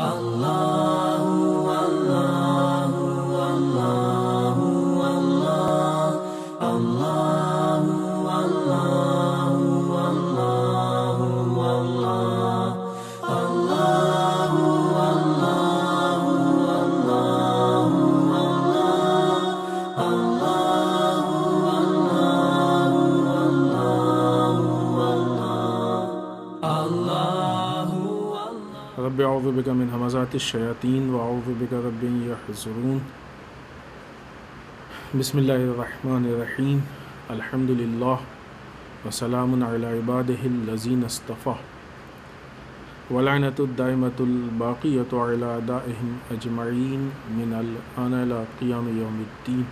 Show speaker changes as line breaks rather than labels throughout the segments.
Allah शयातीन वाउबिकरबरून बसमीम अलहमदिल्ला वसलामबादीन अस्तफ़ा वलानतदामतबाक़ीतम Ajman मिनलाक़ियाम यौमद्दीन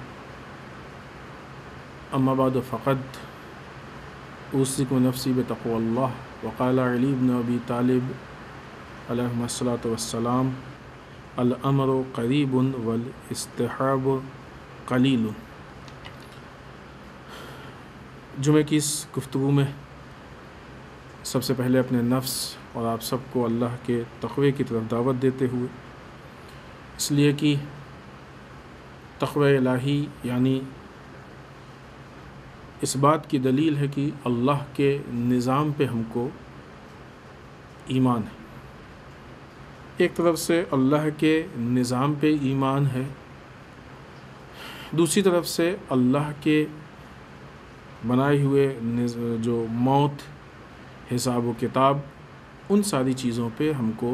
अम्माबाद फ़क़द ऊसिक नफसी बतक़ल्ला वक़ाला Ali बन अबी तालिब अलमसलातम अलमर करीब वल इसतहाब कलील जुमे की इस गुफ्तु में सबसे पहले अपने नफ्स और आप सबको अल्लाह के तखबे की तरफ दावत देते हुए इसलिए कि तखव इलाही यानी इस बात की दलील है कि अल्लाह के निज़ाम पे हमको ईमान है एक तरफ से अल्लाह के निज़ाम पे ईमान है दूसरी तरफ से अल्लाह के बनाए हुए जो मौत हिसाब व किताब उन सारी चीज़ों पे हमको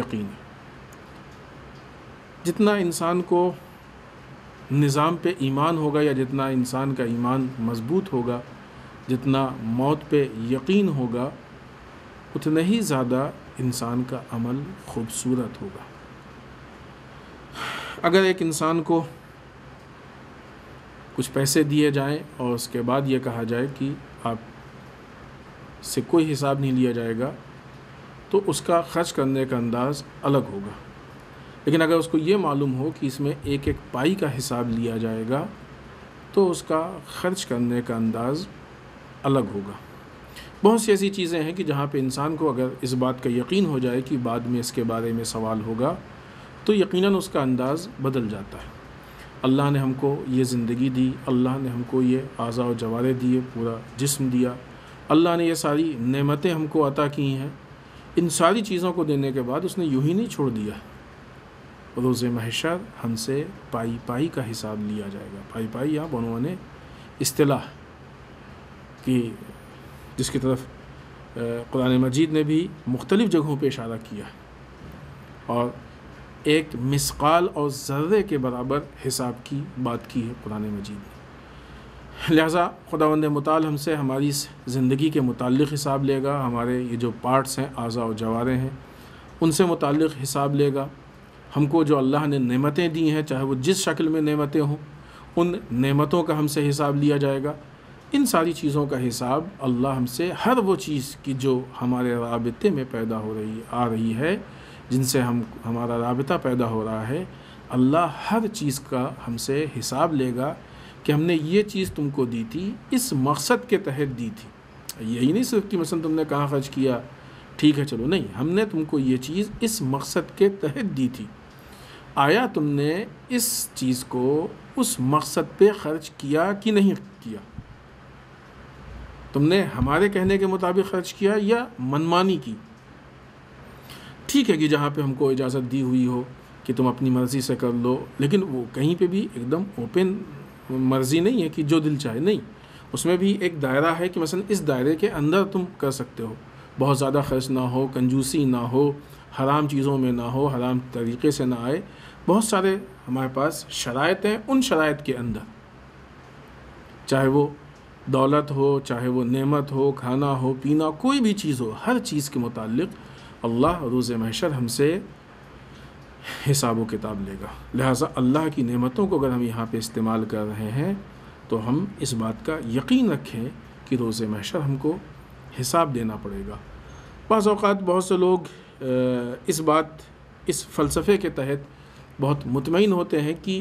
यकीन है जितना इंसान को निज़ाम पे ईमान होगा या जितना इंसान का ईमान मज़बूत होगा जितना मौत पे यकीन होगा उतना ही ज़्यादा इंसान का अमल खूबसूरत होगा अगर एक इंसान को कुछ पैसे दिए जाएं और उसके बाद ये कहा जाए कि आप से कोई हिसाब नहीं लिया जाएगा तो उसका खर्च करने का अंदाज़ अलग होगा लेकिन अगर उसको ये मालूम हो कि इसमें एक एक पाई का हिसाब लिया जाएगा तो उसका खर्च करने का अंदाज़ अलग होगा बहुत सी ऐसी चीज़ें हैं कि जहाँ पे इंसान को अगर इस बात का यकीन हो जाए कि बाद में इसके बारे में सवाल होगा तो यकीनन उसका अंदाज़ बदल जाता है अल्लाह ने हमको ये ज़िंदगी दी अल्लाह ने हमको ये आज़ा और जवारे दिए पूरा जिस्म दिया अल्लाह ने ये सारी नेमतें हमको अता की हैं इन सारी चीज़ों को देने के बाद उसने यूँ ही नहीं छोड़ दिया रोज़ महशर हमसे पाई पाई का हिसाब लिया जाएगा पाई पाई या बनवाने अस्तलाह कि जिसकी तरफ कुरान मजीद ने भी मुख्तलिफ़ जगहों पर इशारा किया है और एक मिसकाल और ज़र्रे के बराबर हिसाब की बात की है कुरान मजीद ने लिहाजा खुदावंद मताल हमसे हमारी ज़िंदगी के मुतल हिसाब लेगा हमारे ये जो पार्ट्स हैं आज़ा और जवारे हैं उनसे मुतक़ हिसाब लेगा हमको जो अल्लाह ने नेमतें दी हैं चाहे वो जिस शक्ल में नेमतें हों उन नेमतों का हमसे हिसाब लिया जाएगा इन सारी चीज़ों का हिसाब अल्लाह हमसे हर वो चीज़ की जो हमारे रबते में पैदा हो रही आ रही है जिनसे हम हमारा रबता पैदा हो रहा है अल्लाह हर चीज़ का हमसे हिसाब लेगा कि हमने ये चीज़ तुमको दी थी इस मकसद के तहत दी थी यही नहीं सिर्फ कि मसलन तुमने कहाँ खर्च किया ठीक है चलो नहीं हमने तुमको ये चीज़ इस मकसद के तहत दी थी आया तुमने इस चीज़ को उस मकसद पे ख़र्च किया कि नहीं तुमने हमारे कहने के मुताबिक खर्च किया या मनमानी की ठीक है कि जहाँ पे हमको इजाज़त दी हुई हो कि तुम अपनी मर्ज़ी से कर लो लेकिन वो कहीं पे भी एकदम ओपन मर्ज़ी नहीं है कि जो दिल चाहे नहीं उसमें भी एक दायरा है कि मसलन इस दायरे के अंदर तुम कर सकते हो बहुत ज़्यादा खर्च ना हो कंजूसी ना हो हराम चीज़ों में ना हो हराम तरीके से ना आए बहुत सारे हमारे पास शरात हैं उन शरात के अंदर चाहे वो दौलत हो चाहे वो नेमत हो खाना हो पीना कोई भी चीज़ हो हर चीज़ के मुतालिक अल्लाह रोज़ महशर हमसे हिसाब व किताब लेगा लिहाजा अल्लाह की नेमतों को अगर हम यहाँ पे इस्तेमाल कर रहे हैं तो हम इस बात का यकीन रखें कि रोज़ महशर हमको हिसाब देना पड़ेगा बस अवत बहुत से लोग इस बात इस फ़लसफ़े के तहत बहुत मुतमिन होते हैं कि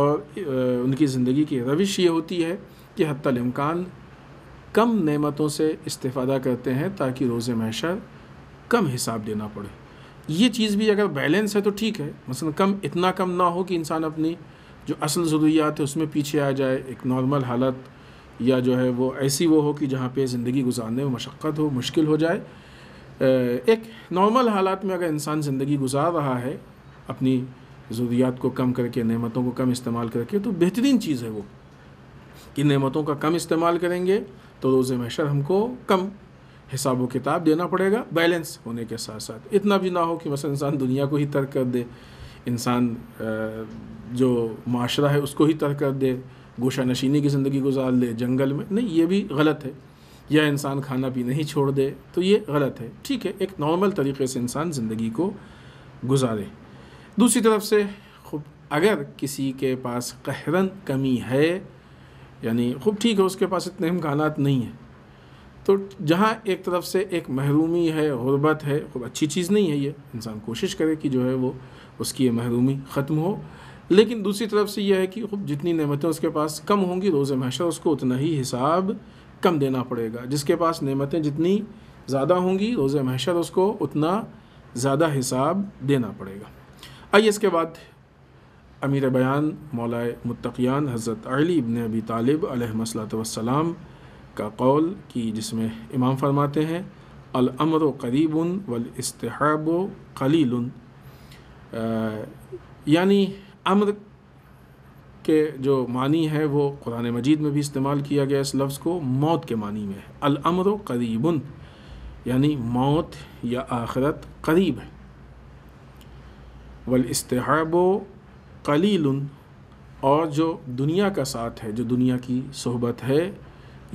और उनकी ज़िंदगी की रविश ये होती है कि हतीमकान कम नेमतों से इस्तेफादा करते हैं ताकि रोज़ महशर कम हिसाब देना पड़े ये चीज़ भी अगर बैलेंस है तो ठीक है मसलन कम इतना कम ना हो कि इंसान अपनी जो असल ज़रूरियात है उसमें पीछे आ जाए एक नॉर्मल हालत या जो है वो ऐसी वो हो कि जहाँ पे ज़िंदगी गुजारने में मशक्क़त हो मुश्किल हो जाए एक नॉर्मल हालात में अगर इंसान ज़िंदगी गुजार रहा है अपनी ज़रूरियात को कम करके नमतों को कम इस्तेमाल करके तो बेहतरीन चीज़ है वो कि नेमतों का कम इस्तेमाल करेंगे तो रोज़ महशर हमको कम हिसाब व किताब देना पड़ेगा बैलेंस होने के साथ साथ इतना भी ना हो कि बस इंसान दुनिया को ही तर्क कर दे इंसान जो माशरा है उसको ही तर्क कर दे गोशा नशीनी की ज़िंदगी गुजार ले जंगल में नहीं ये भी गलत है या इंसान खाना पीना ही छोड़ दे तो ये गलत है ठीक है एक नॉर्मल तरीके से इंसान ज़िंदगी को गुजारे दूसरी तरफ से खूब अगर किसी के पास कहरन कमी है यानी खूब ठीक है उसके पास इतने इम्कान नहीं हैं तो जहाँ एक तरफ से एक महरूमी है गुरबत है खूब अच्छी चीज़ नहीं है ये इंसान कोशिश करे कि जो है वो उसकी ये महरूमी ख़त्म हो लेकिन दूसरी तरफ से यह है कि खूब जितनी नेमतें उसके पास कम होंगी रोज़ महशर उसको उतना ही हिसाब कम देना पड़ेगा जिसके पास नेमतें जितनी ज़्यादा होंगी रोज़ महशर उसको उतना ज़्यादा हिसाब देना पड़ेगा आइए इसके बाद अमीर बयान मौलाए मुतकियान हज़रत अली इबन अबी तालिब अलहमसलाम का कौल कि जिसमें इमाम फरमाते हैं अलमर करीब वलस्तहाब खलील यानी अमर के जो मानी है वो कुरान मजीद में भी इस्तेमाल किया गया इस लफ्ज़ को मौत के मानी में है अलमर करीब यानी मौत या आखरत करीब है वलस्तहाब कलील और जो दुनिया का साथ है जो दुनिया की सोहबत है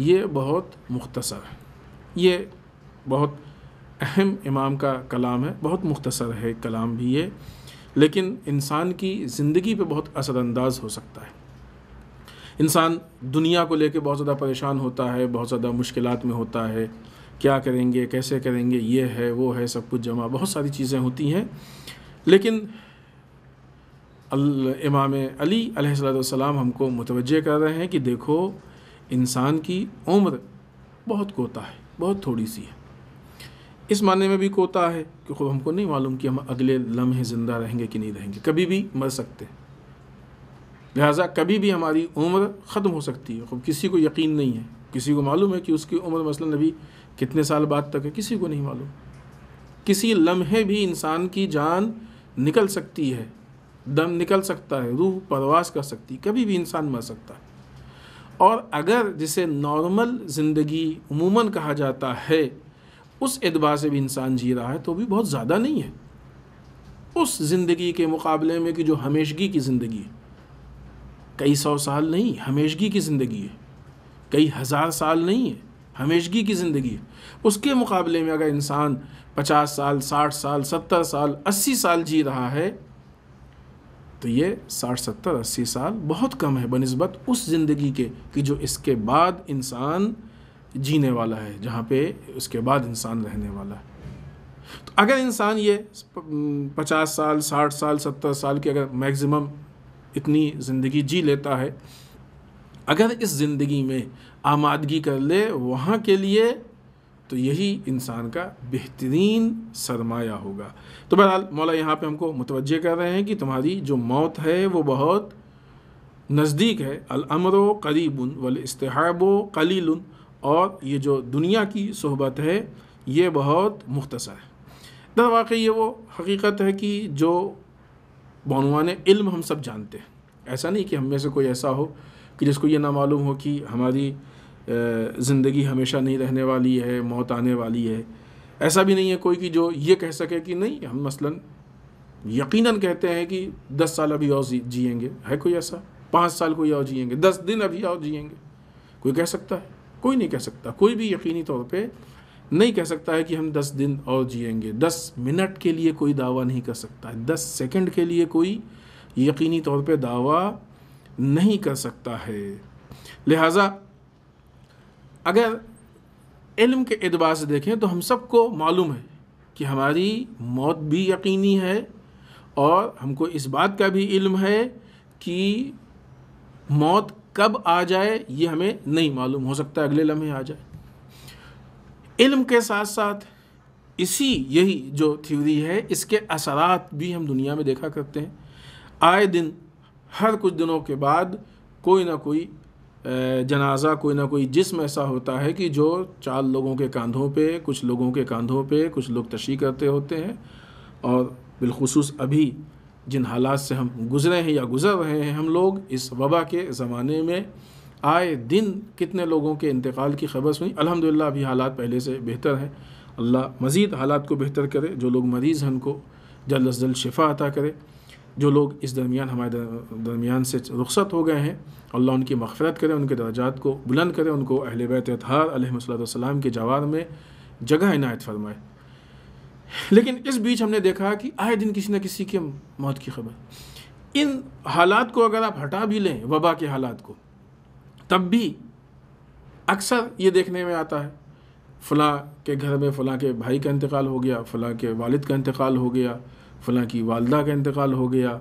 ये बहुत मुख्तसर है ये बहुत अहम इमाम का कलाम है बहुत मुख्तसर है कलाम भी ये लेकिन इंसान की ज़िंदगी पे बहुत असरानंदाज हो सकता है इंसान दुनिया को लेके बहुत ज़्यादा परेशान होता है बहुत ज़्यादा मुश्किल में होता है क्या करेंगे कैसे करेंगे ये है वो है सब कुछ जमा बहुत सारी चीज़ें होती हैं लेकिन इमाम अली हमको मुतवजह कर रहे हैं कि देखो इंसान की उम्र बहुत कोता है बहुत थोड़ी सी है इस मानने में भी कोता है कि खूब हमको नहीं मालूम कि हम अगले लम्हे ज़िंदा रहेंगे कि नहीं रहेंगे कभी भी मर सकते हैं लिहाजा कभी भी हमारी उम्र ख़त्म हो सकती है खूब किसी को यकीन नहीं है किसी को मालूम है कि उसकी उम्र मसला अभी कितने साल बाद तक है किसी को नहीं मालूम किसी लम्हे भी इंसान की जान निकल सकती है दम निकल सकता है रूह परवास कर सकती कभी भी इंसान मर सकता है और अगर जिसे नॉर्मल ज़िंदगी उमूमन कहा जाता है उस एतबार से भी इंसान जी रहा है तो भी बहुत ज़्यादा नहीं है उस ज़िंदगी के मुकाबले में कि जो हमेशगी की ज़िंदगी है कई सौ साल नहीं हमेशगी की ज़िंदगी है कई हज़ार साल नहीं है हमेशगी की ज़िंदगी है उसके मुकाबले में अगर इंसान पचास साल साठ साल सत्तर साल अस्सी साल जी रहा है तो ये साठ सत्तर अस्सी साल बहुत कम है बनस्बत उस ज़िंदगी के कि जो इसके बाद इंसान जीने वाला है जहाँ पे उसके बाद इंसान रहने वाला है तो अगर इंसान ये पचास साल साठ साल सत्तर साल की अगर मैक्सिमम इतनी ज़िंदगी जी लेता है अगर इस ज़िंदगी में आमादगी कर ले वहाँ के लिए तो यही इंसान का बेहतरीन सरमाया होगा तो बहरहाल मौला यहाँ पे हमको मुतवजह कर रहे हैं कि तुम्हारी जो मौत है वो बहुत नज़दीक है अलअमर करीबन वल इस्तेब कलील और ये जो दुनिया की सहबत है ये बहुत मुख्तसर है दर वाकई ये वो हकीकत है कि जो बनवान इल्म हम सब जानते हैं ऐसा नहीं कि हम में से कोई ऐसा हो कि जिसको ये ना मालूम हो कि हमारी ज़िंदगी हमेशा नहीं रहने वाली है मौत आने वाली है ऐसा भी नहीं है कोई कि जो ये कह सके कि नहीं हम मसलन यकीनन कहते हैं कि दस साल अभी और जियेंगे है कोई ऐसा पाँच साल कोई और जियेंगे दस दिन अभी और जियेंगे कोई कह सकता है कोई नहीं कह सकता कोई भी यकीनी तौर पे नहीं कह सकता है कि हम दस दिन और जियेंगे दस मिनट के लिए कोई दावा नहीं कर सकता है दस सेकेंड के लिए कोई यकीनी तौर पे दावा नहीं कर सकता है लिहाजा अगर इल्म के एतबार से देखें तो हम सबको मालूम है कि हमारी मौत भी यकीनी है और हमको इस बात का भी इल्म है कि मौत कब आ जाए ये हमें नहीं मालूम हो सकता है अगले लम्हे आ जाए इल्म के साथ साथ इसी यही जो थ्योरी है इसके असरात भी हम दुनिया में देखा करते हैं आए दिन हर कुछ दिनों के बाद कोई ना कोई जनाजा कोई ना कोई जिसम ऐसा होता है कि जो चार लोगों के कंधों पे कुछ लोगों के कंधों पे कुछ लोग तशी करते होते हैं और बिलखसूस अभी जिन हालात से हम गुज़रे हैं या गुज़र रहे हैं हम लोग इस वबा के ज़माने में आए दिन कितने लोगों के इंतकाल की खबर सुनी अलहमदिल्ला अभी हालात पहले से बेहतर हैं अल्लाह मज़ीद हालात को बेहतर करे जो लोग मरीज़ हैं उनको जल्द अज जल्द शिफा अता करे जो लोग इस दरमियान हमारे दरमियान से रुखसत हो गए हैं अल्लाह उनकी मफ़रत करें उनके दर्जात को बुलंद करें उनको अहल बैत अतहारसम के जवाब में जगह इनायत फरमाए लेकिन इस बीच हमने देखा कि आए दिन किसी न किसी के मौत की खबर इन हालात को अगर आप हटा भी लें वबा के हालात को तब भी अक्सर ये देखने में आता है फ़लाँ के घर में फ़लाँ के भाई का इंतकाल हो गया फ़लाँ के वालिद का इंतकाल हो गया फ़लाँ की वालदा का इंतकाल हो गया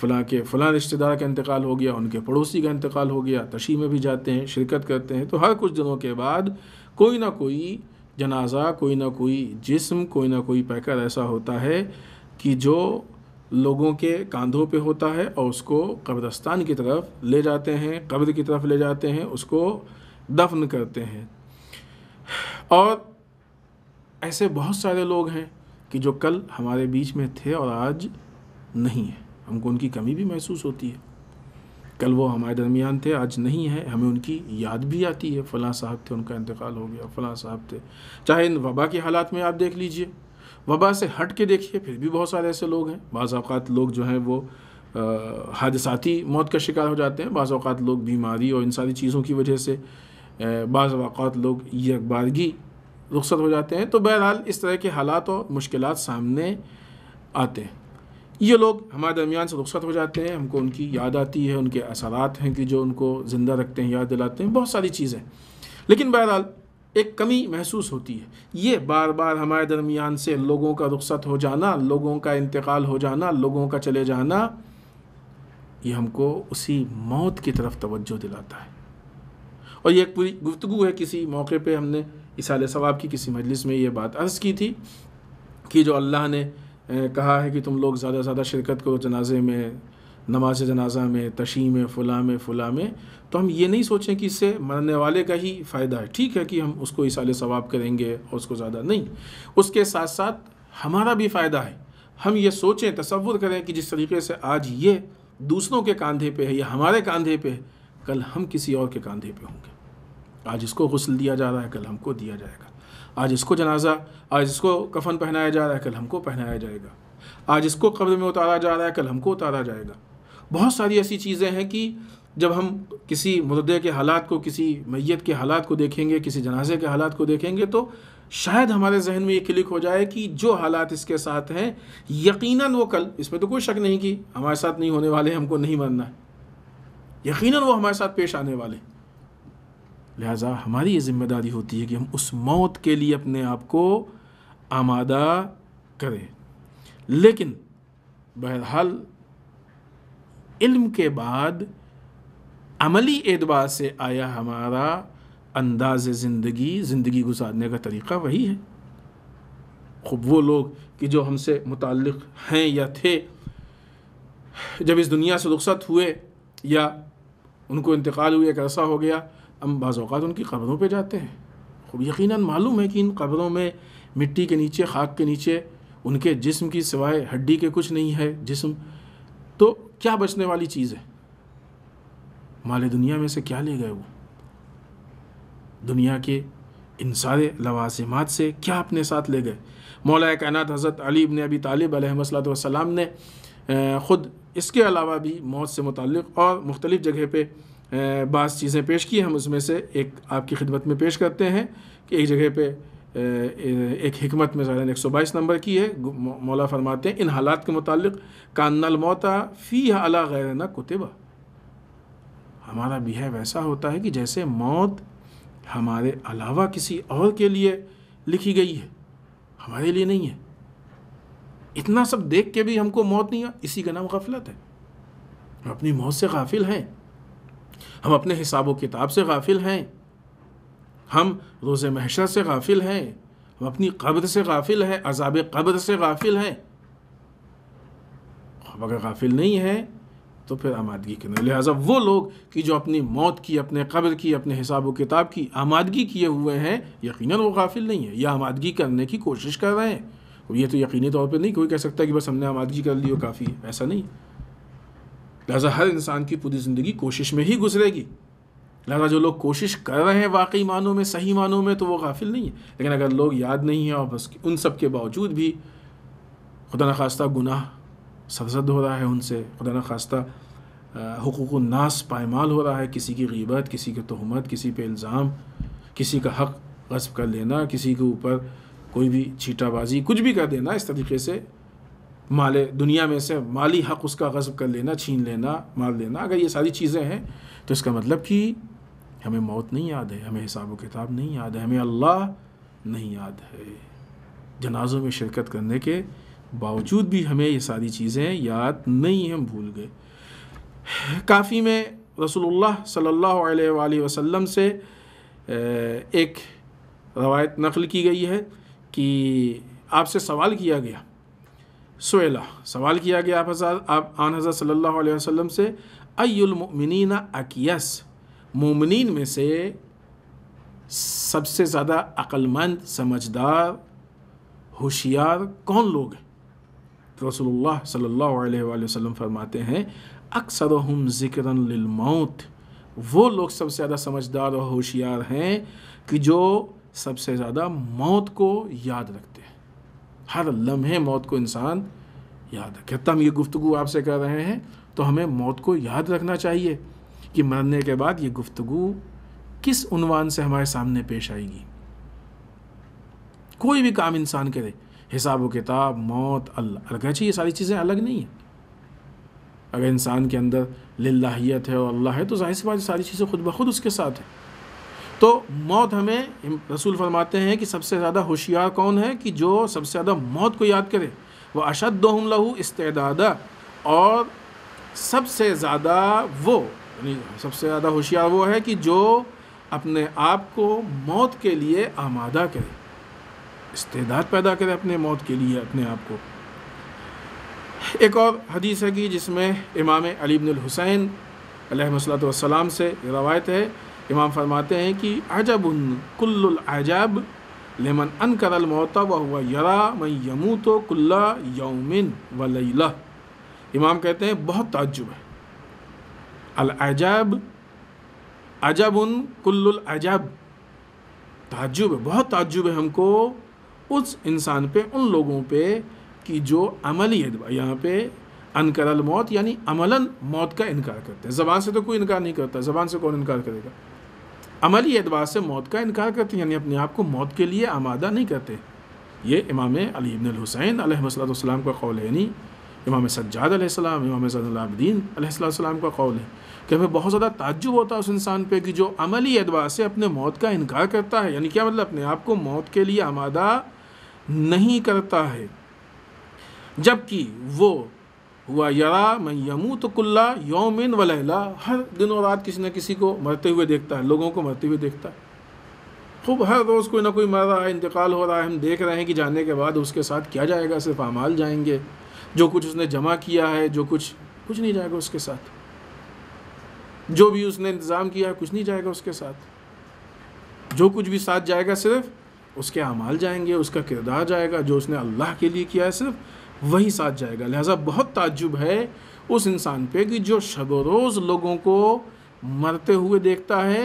फ़लाँ के फ़लाँ रिश्तेदार का इंतकाल हो गया उनके पड़ोसी का इंतकाल हो गया तशी में भी जाते हैं शिरकत करते हैं तो हर कुछ दिनों के बाद कोई ना कोई जनाजा कोई ना कोई जिस्म कोई ना कोई पैकर ऐसा होता है कि जो लोगों के कंधों पे होता है और उसको कब्रस्तान की तरफ ले जाते हैं कब्र की तरफ ले जाते हैं उसको दफन करते हैं और ऐसे बहुत सारे लोग हैं कि जो कल हमारे बीच में थे और आज नहीं है हमको उनकी कमी भी महसूस होती है कल वो हमारे दरमियान थे आज नहीं है हमें उनकी याद भी आती है फ़लाँ साहब थे उनका इंतकाल हो गया फ़लाँ साहब थे चाहे इन वबा के हालात में आप देख लीजिए वबा से हट के देखिए फिर भी बहुत सारे ऐसे लोग हैं बाज़ात लोग जो हैं वो हादसाती मौत का शिकार हो जाते हैं बाज़ात लोग बीमारी और इन सारी चीज़ों की वजह से बाज़ात लोग ये रुखसत हो जाते हैं तो बहरहाल इस तरह के हालात और मुश्किल सामने आते हैं ये लोग हमारे दरमियान से रुखसत हो जाते हैं हमको उनकी याद आती है उनके असरात हैं कि जो उनको ज़िंदा रखते हैं याद दिलाते हैं बहुत सारी चीज़ें लेकिन बहरहाल एक कमी महसूस होती है ये बार बार हमारे दरमियान से लोगों का रुखसत हो जाना लोगों का इंतकाल हो जाना लोगों का चले जाना ये हमको उसी मौत की तरफ तवज्जो दिलाता है और ये एक पूरी गुफ्तु है किसी मौके पे हमने ईसा सवाब की किसी मजलिस में ये बात अर्ज़ की थी कि जो अल्लाह ने कहा है कि तुम लोग ज़्यादा से ज़्यादा शिरकत करो जनाजे में नमाज जनाजा में तशी में फ़ुला में फ़ुला में तो हम ये नहीं सोचें कि इससे मरने वाले का ही फ़ायदा है ठीक है कि हम उसको इसाल सवाब करेंगे और उसको ज़्यादा नहीं उसके साथ साथ हमारा भी फ़ायदा है हम ये सोचें तस्वुर करें कि जिस तरीके से आज ये दूसरों के कंधे पे है या हमारे कंधे पे है कल हम किसी और के कंधे पे होंगे आज इसको गसल दिया जा रहा है कल हमको दिया जाएगा आज इसको जनाजा आज इसको कफन पहनाया जा रहा है कल हमको पहनाया जाएगा आज इसको कब्र में उतारा जा रहा है कल हमको उतारा जाएगा बहुत सारी ऐसी चीज़ें हैं कि जब हम किसी मुर्दे के हालात को किसी मैत के हालात को देखेंगे किसी जनाजे के हालात को देखेंगे तो शायद हमारे जहन में ये क्लिक हो जाए कि जो हालात इसके साथ हैं यकीनन वो कल इसमें तो कोई शक नहीं कि हमारे साथ नहीं होने वाले हमको नहीं मरना है यकीनन वो हमारे साथ पेश आने वाले हैं लिहाजा हमारी ये ज़िम्मेदारी होती है कि हम उस मौत के लिए अपने आप को आमादा करें लेकिन बहरहाल इल्म के बाद अमली एतबार से आया हमारा अंदाज ज़िंदगी ज़िंदगी गुजारने का तरीक़ा वही है खूब वो लोग कि जो हमसे मुतल हैं या थे जब इस दुनिया से रुखसत हुए या उनको इंतकाल हुए एक ऐसा हो गया हम बाज़ात उनकी कब्रों पर जाते हैं खूब यकीन मालूम है कि इन कब्रों में मिट्टी के नीचे खाक के नीचे उनके जिसम की सिवाए हड्डी के कुछ नहीं है जिसम तो क्या बचने वाली चीज़ है माले दुनिया में से क्या ले गए वो दुनिया के इन सारे लवासमात से क्या अपने साथ ले गए मौला कायनत हज़रत अली इबन अबी तालिब वसलाम ने ख़ुद इसके अलावा भी मौत से मुतक़ और मुख्तलिफ़ जगह पर बास चीज़ें पेश की हम उसमें से एक आपकी खिदमत में पेश करते हैं कि एक जगह पे एक हमत में ज़ाहिर एक सौ बाईस नंबर की है मौला फरमाते हैं इन हालात के मुतालिक कानल मौता फ़ी अला गैर ना कुतबा हमारा बिहेव ऐसा होता है कि जैसे मौत हमारे अलावा किसी और के लिए लिखी गई है हमारे लिए नहीं है इतना सब देख के भी हमको मौत नहीं आ इसी का नाम गफलत है अपनी मौत से गाफिल हैं हम अपने हिसाब व किताब से गाफिल हैं हम रोज़ महशर से गाफिल हैं हम अपनी कब्र से गाफिल हैं अजाब कब्र से गाफिल हैं हम अगर गाफिल नहीं हैं तो फिर आमादगी के नहीं लिहाजा वो लोग कि जो अपनी मौत की अपने कब्र की अपने हिसाब व किताब की आमादगी किए हुए हैं यकीनन वो गाफिल नहीं है या आमादगी करने की कोशिश कर रहे हैं ये तो यकीनी तौर पर नहीं कोई कह सकता कि बस हमने आमादगी कर ली हो काफ़ी है ऐसा नहीं लिहाजा हर इंसान की पूरी ज़िंदगी कोशिश में ही गुजरेगी लिहाजा जो लोग कोशिश कर रहे हैं वाकई मानों में सही मानों में तो वो गाफिल नहीं है लेकिन अगर लोग याद नहीं हैं और बस उन सब के बावजूद भी खुदा नखास्ता गुनाह सरजद हो रहा है उनसे खुदा नखास्ता हकूक़ नास पायमाल हो रहा है किसी की गीबत किसी की तहमत किसी पर इल्ज़ाम किसी का हक़ गस्ब कर लेना किसी के ऊपर कोई भी छीटाबाजी कुछ भी कर देना इस तरीके से माले दुनिया में से माली हक उसका गज़ब कर लेना छीन लेना मार लेना अगर ये सारी चीज़ें हैं तो इसका मतलब कि हमें मौत नहीं याद है हमें हिसाब व किताब नहीं याद है हमें अल्लाह नहीं याद है जनाजों में शिरकत करने के बावजूद भी हमें ये सारी चीज़ें याद नहीं हम भूल गए काफ़ी में रसूलुल्लाह सल्लल्लाहु अलैहि वसल्लम से एक रवायत नकल की गई है कि आपसे सवाल किया गया सोएला सवाल किया गया आप हज़ार आप आन हज़ार सल्ला वसम से अयुलमिन अकियस मोमिन में से सबसे ज़्यादा अक्लमंद समझदार होशियार कौन लोग हैं तो रसोल्ला सल्ला वसम फरमाते हैं अक्सर हम जिक्र मौत वो लोग सबसे ज़्यादा समझदार और होशियार हैं कि जो सबसे ज़्यादा मौत को याद रखते हैं हर लम्हे मौत को इंसान याद रखे हम ये गुफ्तु आपसे कर रहे हैं तो हमें मौत को याद रखना चाहिए कि मरने के बाद ये गुफ्तु किस उनवान से हमारे सामने पेश आएगी कोई भी काम इंसान करे हिसाब व किताब मौत अल्लाह अलग अच्छा, ये सारी चीज़ें अलग नहीं हैं अगर इंसान के अंदर लाहियत है और अल्लाह है तो जाहिर सी बात सारी चीज़ें खुद ब खुद उसके साथ है तो मौत हमें रसूल फरमाते हैं कि सबसे ज़्यादा होशियार कौन है कि जो सबसे ज़्यादा मौत को याद करे वह अशद हम लहू इस्तेदादा और सबसे ज़्यादा वो यानी सबसे ज़्यादा होशियार वो है कि जो अपने आप को मौत के लिए आमादा करे इस्तेदाद पैदा करे अपने मौत के लिए अपने आप को एक और हदीस है कि जिसमें इमाम अलीबन हुसैन अलैहि से रवायत है इमाम फरमाते हैं कि अजब उन कुल्ल अजब लेमन अन करल मौता व हुआ यरा मई यमू तो कुल्ला यौमिन व लैला इमाम कहते हैं बहुत ताजुब है अल अजब अजब उन कुल्ल अजब ताजुब है बहुत ताजुब है हमको उस इंसान पे उन लोगों पे कि जो अमली यहाँ पे अनकरल मौत यानी अमलन मौत का इनकार करते हैं ज़बान से तो कोई इनकार नहीं करता ज़बान से कौन इनकार करेगा अमली एतबार से मौत का इनकार करते हैं यानी अपने आप को मौत के लिए आमादा नहीं करते ये इमाम अली इबन हुसैन अलैहिस्सलाम का कौल है यानी इमाम सज्जाद इमाम सलामुद्दीन अलैहिस्सलाम का कौल है कि हमें बहुत ज़्यादा ताज्जुब होता है उस इंसान पे कि जो अमली एतबार से अपने मौत का इनकार करता है यानी क्या मतलब अपने आप को मौत के लिए आमादा नहीं करता है जबकि वो हुआ यरा मैं यमू तो कुल्ला यौमिन वलैला हर दिन और रात किसी न किसी को मरते हुए देखता है लोगों को मरते हुए देखता है खूब हर रोज़ कोई ना कोई मर रहा है इंतकाल हो रहा है हम देख रहे हैं कि जाने के बाद उसके साथ क्या जाएगा सिर्फ अमाल जाएंगे जो कुछ उसने जमा किया है जो कुछ कुछ नहीं जाएगा उसके साथ जो भी उसने इंतज़ाम किया है कुछ नहीं जाएगा उसके साथ जो कुछ भी साथ जाएगा सिर्फ उसके अमाल जाएंगे उसका किरदार जाएगा जो उसने अल्लाह के लिए किया है सिर्फ वही साथ जाएगा लिहाजा बहुत ताज्जुब है उस इंसान पे कि जो शब रोज़ लोगों को मरते हुए देखता है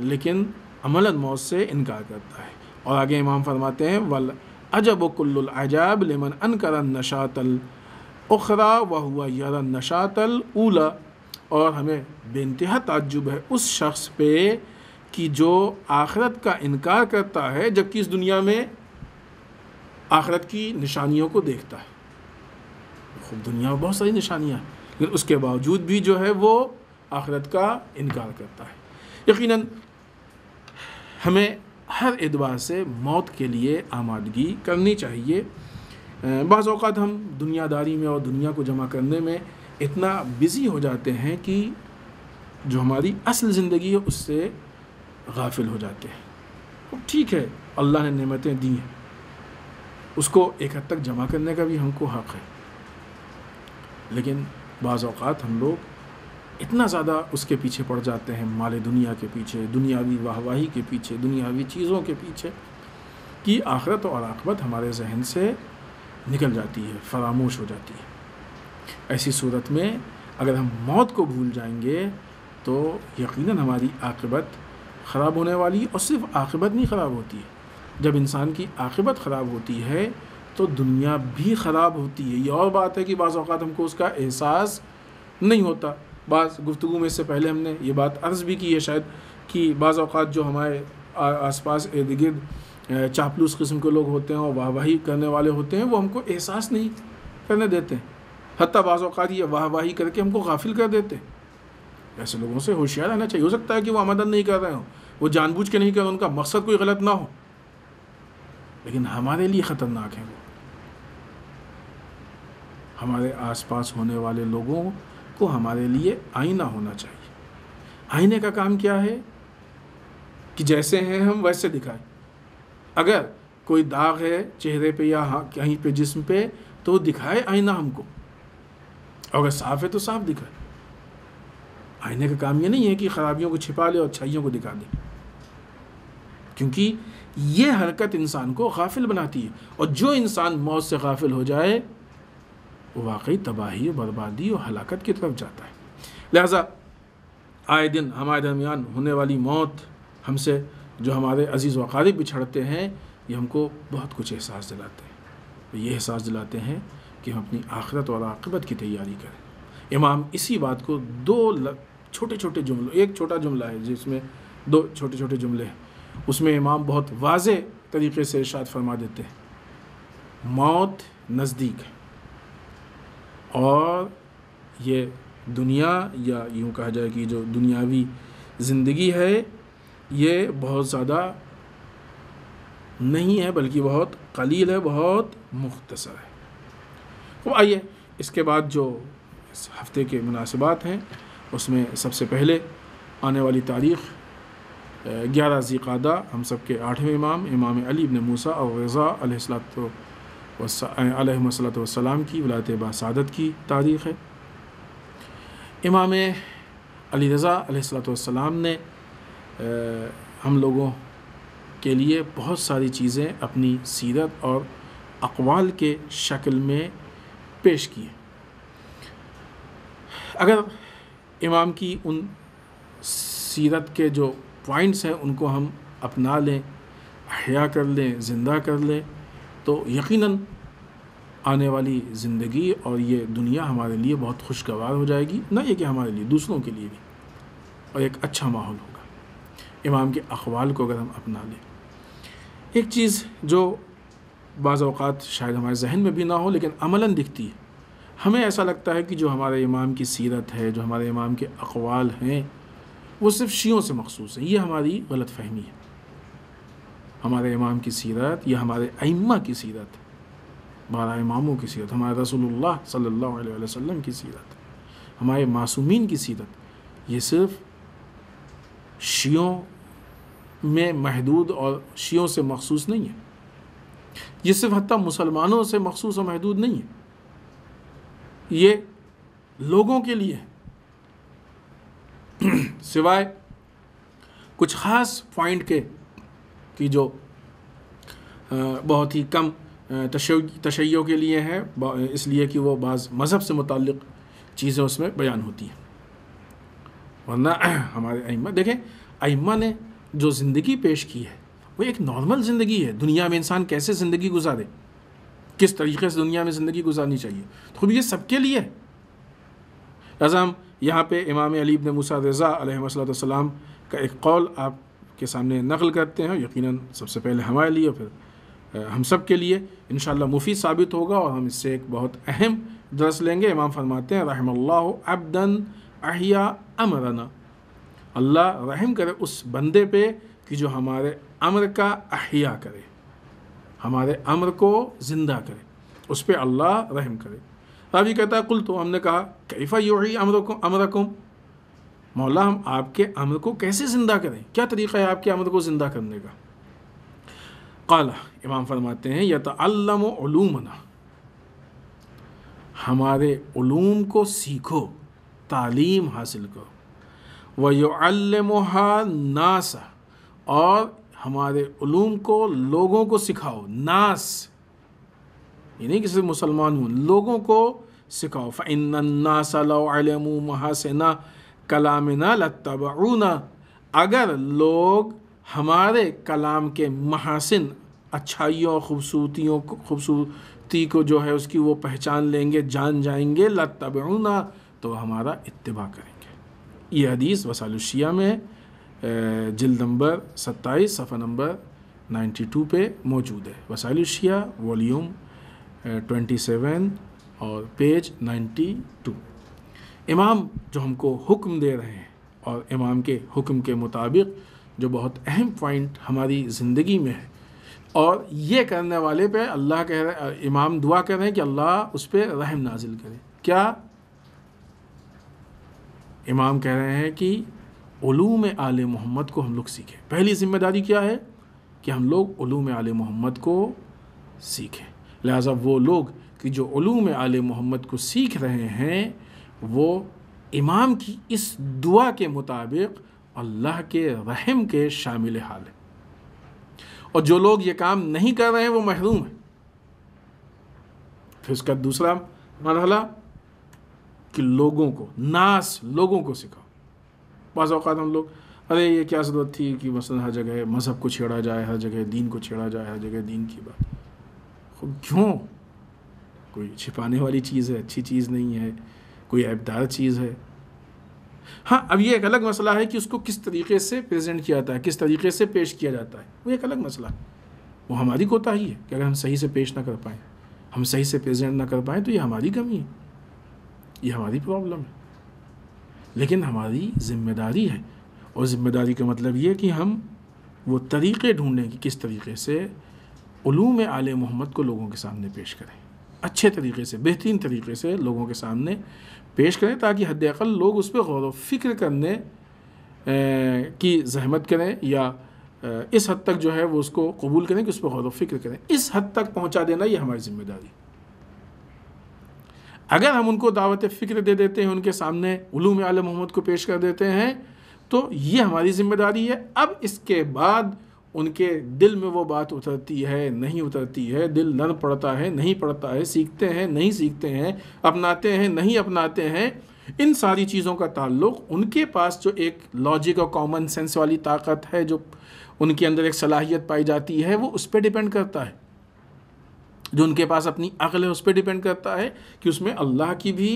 लेकिन अमलन मौत से इनकार करता है और आगे इमाम फरमाते हैं वल अजब कुल्लजाब लेमन अनकर नशातल उखरा व हुआ यार नशातल ऊला और हमें बेानतहा ताज्जुब है उस शख्स पे कि जो आखरत का इनकार करता है जबकि इस दुनिया में आखरत की निशानियों को देखता है खूब दुनिया में बहुत सारी निशानियाँ हैं लेकिन उसके बावजूद भी जो है वो आखरत का इनकार करता है यकीन हमें हर एतबार से मौत के लिए आमादगी करनी चाहिए बाज़ अवत हम दुनियादारी में और दुनिया को जमा करने में इतना बिज़ी हो जाते हैं कि जो हमारी असल ज़िंदगी है उससे गाफिल हो जाते हैं ठीक है अल्लाह ने नेमतें दी हैं उसको एक हद तक जमा करने का भी हमको हक़ है लेकिन बाज़ात हम लोग इतना ज़्यादा उसके पीछे पड़ जाते हैं माले दुनिया के पीछे दुनियावी वाहवाही के पीछे दुनियावी चीज़ों के पीछे कि आखरत और आकबत हमारे जहन से निकल जाती है फरामोश हो जाती है ऐसी सूरत में अगर हम मौत को भूल जाएंगे तो यकीनन हमारी आखबत ख़राब होने वाली और सिर्फ आकबत नहीं ख़राब होती है जब इंसान की आखबत ख़राब होती है तो दुनिया भी ख़राब होती है ये और बात है कि बाज़ अवत हमको उसका एहसास नहीं होता बाज़ गुफ्तु में इससे पहले हमने ये बात अर्ज़ भी की है शायद कि बाज़ अवत जो हमारे आस पास इर्द गिर्द चापलूस किस्म के लोग होते हैं और वाहवाही करने वाले होते हैं वो हमको एहसास नहीं करने देते हती बाज़ात ये वाहवाही करके हमको गाफिल कर देते हैं ऐसे लोगों से होशियार रहना चाहिए हो सकता है कि वो आमदन नहीं कर रहे हों वो जानबूझ के नहीं कर उनका मकसद कोई गलत ना हो लेकिन हमारे लिए ख़तरनाक है वो हमारे आसपास होने वाले लोगों को हमारे लिए आईना होना चाहिए आईने का काम क्या है कि जैसे हैं हम वैसे दिखाएं अगर कोई दाग है चेहरे पे या हाँ कहीं पे जिस्म पे तो दिखाए आईना हमको अगर साफ है तो साफ दिखाए आईने का काम ये नहीं है कि खराबियों को छिपा ले और अच्छाइयों को दिखा दे क्योंकि ये हरकत इंसान को गाफिल बनाती है और जो इंसान मौत से गाफिल हो जाए वाकई तबाही बर्बादी और हलाकत की तरफ जाता है लिहाजा आए दिन हमारे दरमियान होने वाली मौत हमसे जो हमारे अजीज़ वक़ारीब बिछड़ते हैं ये हमको बहुत कुछ एहसास दिलाते हैं तो ये एहसास दिलाते हैं कि हम अपनी आखरत और आकबत की तैयारी करें इमाम इसी बात को दो छोटे छोटे जुमलों एक छोटा जुमला है जिसमें दो छोटे छोटे जुमले हैं उसमें इमाम बहुत वाज तरीके से इर्शाद फरमा देते हैं मौत नज़दीक है और ये दुनिया या यूँ कहा जाए कि जो दुनियावी ज़िंदगी है ये बहुत ज़्यादा नहीं है बल्कि बहुत कलील है बहुत मुख्तसर है तो आइए इसके बाद जो इस हफ्ते के मुनासिबात हैं उसमें सबसे पहले आने वाली तारीख़ ग्यारह ज़ीक़ादा हम सब के आठवें इमाम इमाम अली इबन मूसा और रज़ा वसलाम की वलायत बसादत की तारीख़ है इमाम अली रज़ा अलैहिस्सलाम ने आ, हम लोगों के लिए बहुत सारी चीज़ें अपनी सीरत और अकवाल के शक्ल में पेश किए अगर इमाम की उन सीरत के जो पॉइंट्स हैं उनको हम अपना लें अहिया कर लें ज़िंदा कर लें तो यकीनन आने वाली ज़िंदगी और ये दुनिया हमारे लिए बहुत खुशगवार हो जाएगी न ये कि हमारे लिए दूसरों के लिए भी और एक अच्छा माहौल होगा इमाम के अखवाल को अगर हम अपना लें एक चीज़ जो बाज़ात शायद हमारे जहन में भी ना हो लेकिन अमला दिखती है हमें ऐसा लगता है कि जो हमारे इमाम की सीरत है जो हमारे इमाम के अखवाल हैं वो सिर्फ शीयों से मखसूस हैं ये हमारी गलत फहमी है हमारे इमाम की सीरत या हमारे अम्मा की सीरत बारह इमामों की सीरत हमारे रसोल्ला सल्ला वसम की सीरत हमारे मासूमीन की सीरत ये सिर्फ शियों में महदूद और शियों से मखसूस नहीं है ये सिर्फ हती मुसलमानों से मखसूस और महदूद नहीं है ये लोगों के लिए है सिवाय कुछ ख़ास पॉइंट के कि जो बहुत ही कम तशैयों के लिए है इसलिए कि वो बाज़ मज़हब से मुतल चीज़ें उसमें बयान होती हैं वरना हमारे अम्मा देखें अम्मा ने जो ज़िंदगी पेश की है वो एक नॉर्मल ज़िंदगी है दुनिया में इंसान कैसे ज़िंदगी गुजारे किस तरीके से दुनिया में ज़िंदगी गुजारनी चाहिए तो खुद ये सबके लिए रज़ाम यहाँ पे इमाम अलीब ने मूसा रज़ा वसलम का एक कौल आप के सामने नकल करते हैं यकीन सबसे पहले हमारे लिए फिर हम सब के लिए इन मुफीद साबित होगा और हम इससे एक बहुत अहम दरस लेंगे इमाम फरमाते हैं रहम अबदन अहिया अमरना अल्लाह रहम करे उस बंदे पे कि जो हमारे अमर का अहिया करे हमारे अमर को ज़िंदा करे उस पर अल्लाह रहम करे अभी कहता है कुल तो हमने कहा कैफ़ा यू ही अमरकुम अमरकुम मौला हम आपके अमल को कैसे ज़िंदा करें क्या तरीक़ा है आपके अमल को ज़िंदा करने का काला इमाम फरमाते हैं या तलमना हमारे ूम को सीखो तालीम हासिल करो व यो नासा और हमारे ूम को लोगों को सिखाओ नास ये नहीं कि सिर्फ मुसलमान हूँ लोगों को सिखाओ फ़ैन नासा लमू महासेना कलामिना लतबूना अगर लोग हमारे कलाम के महासिन अच्छाइयों खूबसूरतियों को खूबसूरती को जो है उसकी वो पहचान लेंगे जान जाएंगे लतबूना तो हमारा इतबा करेंगे ये हदीस वसालशिया में जिल नंबर सत्ताईस सफ़ा नंबर नाइन्टी टू पर मौजूद है वसालशिया वॉल्यूम सेवन और पेज नाइन्टी टू इमाम जो हमको हुक्म दे रहे हैं और इमाम के हुक्म के मुताबिक जो बहुत अहम पॉइंट हमारी ज़िंदगी में है और ये करने वाले पे अल्लाह कह रहे इमाम दुआ कर रहे हैं कि अल्लाह उस पर रहम नाजिल करे क्या इमाम कह रहे हैं कि ूम आल मोहम्मद को हम लोग सीखें पहली ज़िम्मेदारी क्या है कि हम लोग ूम आल मोहम्मद को सीखें लिहाजा वो लोग कि जो ूम आल मोहम्मद को सीख रहे हैं वो इमाम की इस दुआ के मुताबिक अल्लाह के रहम के शामिल हाल है और जो लोग ये काम नहीं कर रहे हैं वो महरूम है फिर उसका दूसरा मरहला कि लोगों को नास लोगों को सिखाओ बस अवत हम लोग अरे ये क्या ज़रूरत थी कि मसलन हर जगह मज़हब को छेड़ा जाए हर जगह दीन को छेड़ा जाए हर जगह दीन की बात तो क्यों कोई छिपाने वाली चीज़ है अच्छी चीज़ नहीं है कोई ऐबदार चीज़ है हाँ अब ये एक अलग मसला है कि उसको किस तरीके से प्रेजेंट किया जाता है किस तरीके से पेश किया जाता है वो एक अलग मसला है वो हमारी कोताही है कि अगर हम सही से पेश ना कर पाएँ हम सही से प्रेजेंट ना कर पाएँ तो ये हमारी कमी है ये हमारी प्रॉब्लम है लेकिन हमारी जिम्मेदारी है और ज़िम्मेदारी का मतलब ये कि हम वो तरीक़े ढूँढें कि किस तरीके से ूम आल मोहम्मद को लोगों के सामने पेश करें अच्छे तरीके से बेहतरीन तरीके से लोगों के सामने पेश करें ताकि हदल लोग उस पर गौर फिक्र करने की जहमत करें या इस हद तक जो है वो उसको कबूल करें कि उस पर गौर फिक्र करें इस हद तक पहुंचा देना ये हमारी ज़िम्मेदारी अगर हम उनको दावत फ़िक्र दे देते हैं उनके सामने ूम आल मोहम्मद को पेश कर देते हैं तो ये हमारी ज़िम्मेदारी है अब इसके बाद उनके दिल में वो बात उतरती है नहीं उतरती है दिल नर पड़ता है नहीं पड़ता है सीखते हैं नहीं सीखते हैं अपनाते हैं नहीं अपनाते हैं इन सारी चीज़ों का ताल्लुक उनके पास जो एक लॉजिक और कॉमन सेंस वाली ताकत है जो उनके अंदर एक सलाहियत पाई जाती है वो उस पर डिपेंड करता है जो उनके पास अपनी अकल है उस पर डिपेंड करता है कि उसमें अल्लाह की भी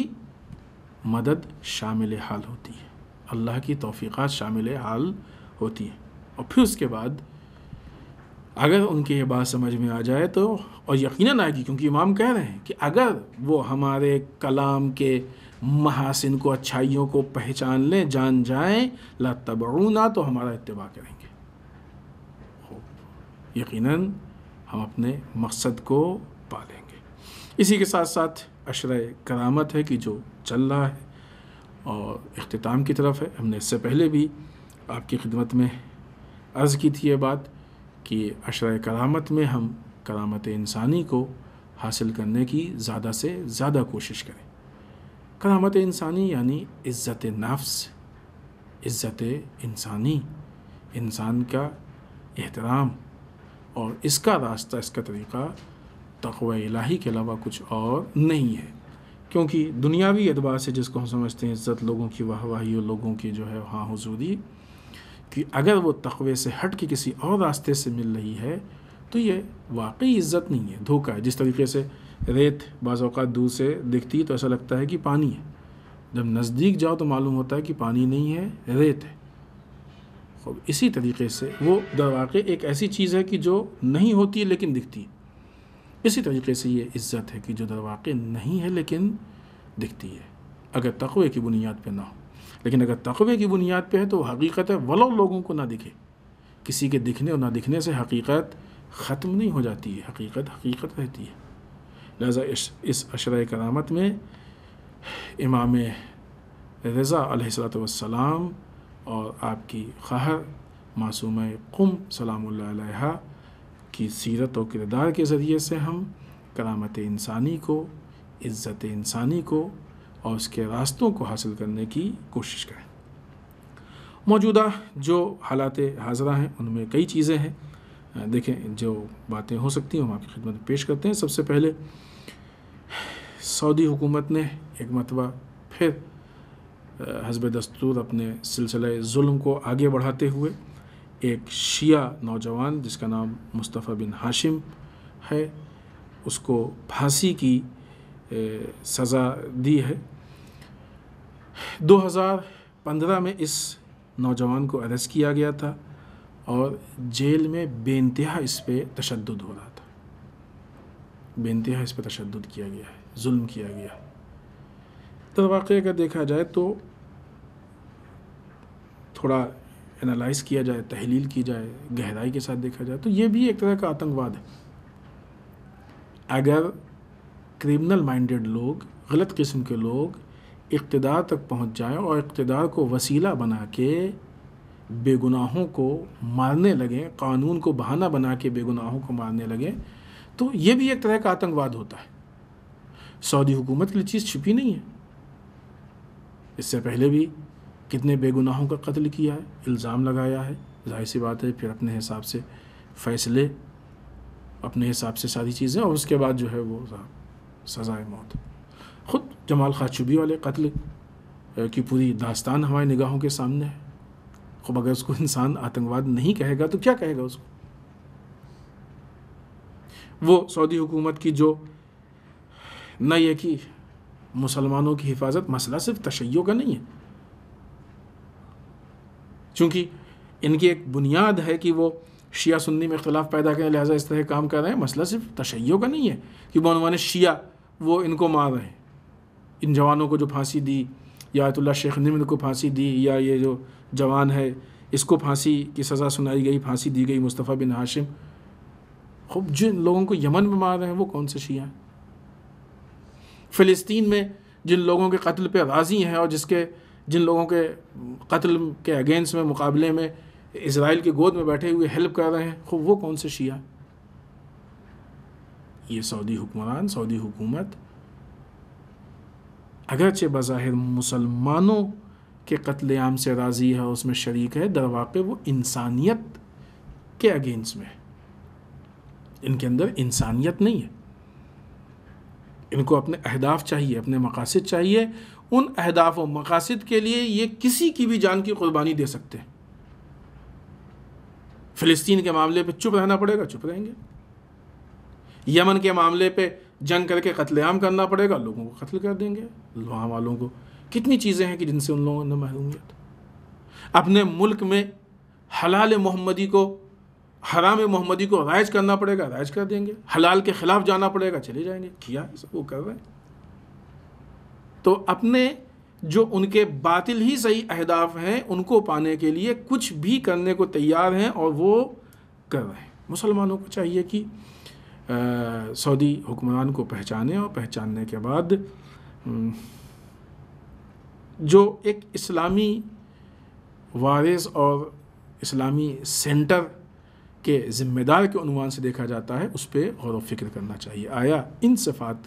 मदद शामिल हाल होती है अल्लाह की तोफ़ीक़ात शामिल हाल होती हैं और फिर उसके बाद अगर उनके ये बात समझ में आ जाए तो और यकीन आएगी क्योंकि इमाम कह रहे हैं कि अगर वो हमारे कलाम के महासिन को अच्छाइयों को पहचान लें जान जाएं ला तबड़ूना तो हमारा इतबा करेंगे यकीनन हम अपने मकसद को पालेंगे इसी के साथ साथ अशर करामत है कि जो चल रहा है और अख्ताम की तरफ है हमने इससे पहले भी आपकी खिदमत में अर्ज़ की थी ये बात कि अशर करामत में हम करामत इंसानी को हासिल करने की ज़्यादा से ज़्यादा कोशिश करें करामत इंसानी यानी इज़्ज़त नफ्स इज़्ज़त इंसानी इंसान का एहतराम और इसका रास्ता इसका तरीका तकव इलाही के अलावा कुछ और नहीं है क्योंकि दुनियावी एतबार से जिसको हम समझते हैं इज़्ज़त लोगों की वाहवाही और लोगों की जो है वहाँ हजूरी कि अगर वो तकवे से हट के किसी और रास्ते से मिल रही है तो ये वाकई इज़्ज़त नहीं है धोखा है जिस तरीके से रेत बाज़ात दूर से दिखती है तो ऐसा लगता है कि पानी है जब नज़दीक जाओ तो मालूम होता है कि पानी नहीं है रेत है अब इसी तरीके से वो दरवाक़े एक ऐसी चीज़ है कि जो नहीं होती है लेकिन दिखती है इसी तरीके से ये इज़्ज़त है कि जो दरवाक़े नहीं है लेकिन दिखती है अगर तकवे की बुनियाद पर ना हो लेकिन अगर तकवे की बुनियाद पर है तो हकीकत है वलो लोगों को ना दिखे किसी के दिखने और ना दिखने से हकीकत ख़त्म नहीं हो जाती है हकीकत हकीकत रहती है लिहाजा इस, इस अशर करामत में इमाम रज़ा सलाम और आपकी खहर मासूम कुम सलाम की सीरत और किरदार के ज़रिए से हम करामत इंसानी को इज़्ज़त इंसानी को और उसके रास्तों को हासिल करने की कोशिश करें मौजूदा जो हालात हाजरा हैं उनमें कई चीज़ें हैं देखें जो बातें हो सकती हैं हम आपकी खिदमत पेश करते हैं सबसे पहले सऊदी हुकूमत ने एक मरतबा फिर हजब दस्तूर अपने सिलसिले जुल्म को आगे बढ़ाते हुए एक शिया नौजवान जिसका नाम मुस्तफ़ा बिन हाशिम है उसको फांसी की सज़ा दी है 2015 में इस नौजवान को अरेस्ट किया गया था और जेल में बेानतहा इस पर तशद हो रहा था बेानतहा इस पर तशद किया गया है जुल्म किया गया है तो वाक़ अगर देखा जाए तो थोड़ा एनालाइज किया जाए तहलील की जाए गहराई के साथ देखा जाए तो ये भी एक तरह का आतंकवाद है अगर क्रिमिनल माइंडेड लोग गलत किस्म के लोग इकतदार तक पहुँच जाएँ और इकतदार को वसीला बना के बेगुनाहों को मारने लगें कानून को बहाना बना के बेगुनाहों को मारने लगें तो ये भी एक तरह का आतंकवाद होता है सऊदी हुकूमत की चीज़ छुपी नहीं है इससे पहले भी कितने बेगुनाहों का कत्ल किया है इल्ज़ाम लगाया है जाहिर सी बात है फिर अपने हिसाब से फ़ैसले अपने हिसाब से सारी चीज़ें और उसके बाद जो है वो सज़ाए मौत ख़ुद जमाल खाचुबी वाले कत्ल की पूरी दास्तान हमारी निगाहों के सामने है खूब अगर उसको इंसान आतंकवाद नहीं कहेगा तो क्या कहेगा उसको वो सऊदी हुकूमत की जो न यह कि मुसलमानों की हिफाजत मसला सिर्फ तशैयों का नहीं है क्योंकि इनकी एक बुनियाद है कि वो शिया सुन्नी में इख्तलाफ पैदा करें लिहाजा इस तरह काम कर रहे हैं मसला सिर्फ तशैयों का नहीं है कि बनवान शिया वो इनको मार रहे हैं इन जवानों को जो फांसी दी या आयतुल्ला शेख निम्न को फांसी दी या ये जो जवान है इसको फांसी की सज़ा सुनाई गई फांसी दी गई मुस्तफ़ा बिन हाशिम खूब जिन लोगों को यमन में मार रहे हैं वो कौन से शिया हैं फ़िलिस्तीन में जिन लोगों के कत्ल पर राज़ी हैं और जिसके जिन लोगों के कत्ल के अगेंस्ट में मुकाबले में इसराइल की गोद में बैठे हुए हेल्प कर रहे हैं खूब वो कौन से शिया हैं ये सऊदी हुक्मरान सऊदी हुकूमत अगरचे बज़ाहिर मुसलमानों के कत्लेआम से राज़ी है उसमें शरीक है दरवाक़े वो इंसानियत के अगेंस्ट में है इनके अंदर इंसानियत नहीं है इनको अपने अहदाफ चाहिए अपने मकासद चाहिए उन अहदाफ और मकासद के लिए ये किसी की भी जान की कुर्बानी दे सकते हैं फ़लस्तीन के मामले पे चुप रहना पड़ेगा चुप रहेंगे यमन के मामले पे जंग करके कत्लेआम करना पड़ेगा लोगों को कत्ल कर देंगे वहाँ वालों को कितनी चीज़ें हैं कि जिनसे उन लोगों ने महरूमियत अपने मुल्क में हलाल मोहम्मदी को हराम मोहम्मदी को राइज करना पड़ेगा राइज कर देंगे हलाल के ख़िलाफ़ जाना पड़ेगा चले जाएंगे किया है सब वो कर रहे हैं तो अपने जो उनके बातिल ही सही अहदाफ हैं उनको पाने के लिए कुछ भी करने को तैयार हैं और वो कर रहे हैं मुसलमानों को चाहिए कि सऊदी हुक्मरान को पहचाने और पहचानने के बाद जो एक इस्लामी वारिस और इस्लामी सेंटर के ज़िम्मेदार के अनवान से देखा जाता है उस पर गौर व फिक्र करना चाहिए आया इन सफ़ात